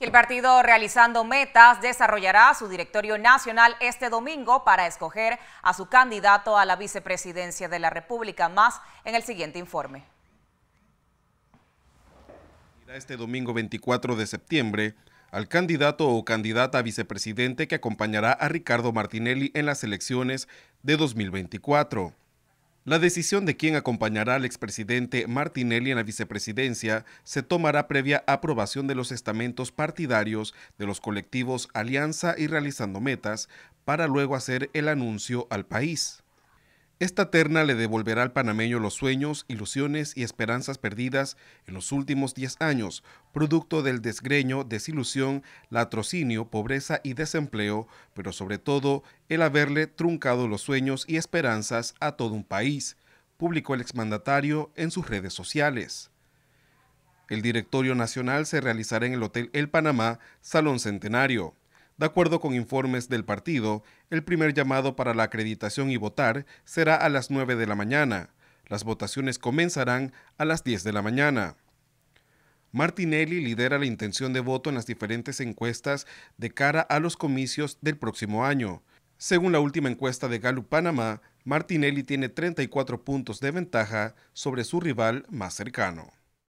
El partido Realizando Metas desarrollará su directorio nacional este domingo para escoger a su candidato a la vicepresidencia de la República, más en el siguiente informe. Este domingo 24 de septiembre, al candidato o candidata a vicepresidente que acompañará a Ricardo Martinelli en las elecciones de 2024. La decisión de quién acompañará al expresidente Martinelli en la vicepresidencia se tomará previa aprobación de los estamentos partidarios de los colectivos Alianza y Realizando Metas para luego hacer el anuncio al país. Esta terna le devolverá al panameño los sueños, ilusiones y esperanzas perdidas en los últimos 10 años, producto del desgreño, desilusión, latrocinio, pobreza y desempleo, pero sobre todo el haberle truncado los sueños y esperanzas a todo un país, publicó el exmandatario en sus redes sociales. El directorio nacional se realizará en el Hotel El Panamá, Salón Centenario. De acuerdo con informes del partido, el primer llamado para la acreditación y votar será a las 9 de la mañana. Las votaciones comenzarán a las 10 de la mañana. Martinelli lidera la intención de voto en las diferentes encuestas de cara a los comicios del próximo año. Según la última encuesta de Gallup Panamá, Martinelli tiene 34 puntos de ventaja sobre su rival más cercano.